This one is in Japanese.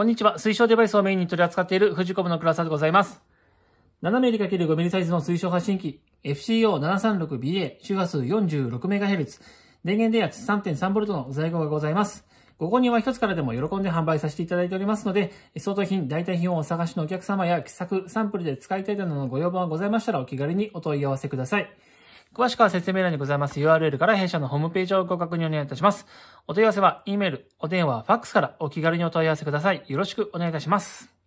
こんにちは。推奨デバイスをメインに取り扱っている富士コムの倉沢でございます。7mm×5mm サイズの推奨発信機 FCO736BA 周波数 46MHz 電源電圧 3.3V の在庫がございます。ご購入は一つからでも喜んで販売させていただいておりますので、相当品、代替品をお探しのお客様や、気作、サンプルで使いたいなどのご要望がございましたらお気軽にお問い合わせください。詳しくは説明欄にございます URL から弊社のホームページをご確認お願いいたします。お問い合わせは、E メール、お電話、ファックスからお気軽にお問い合わせください。よろしくお願いいたします。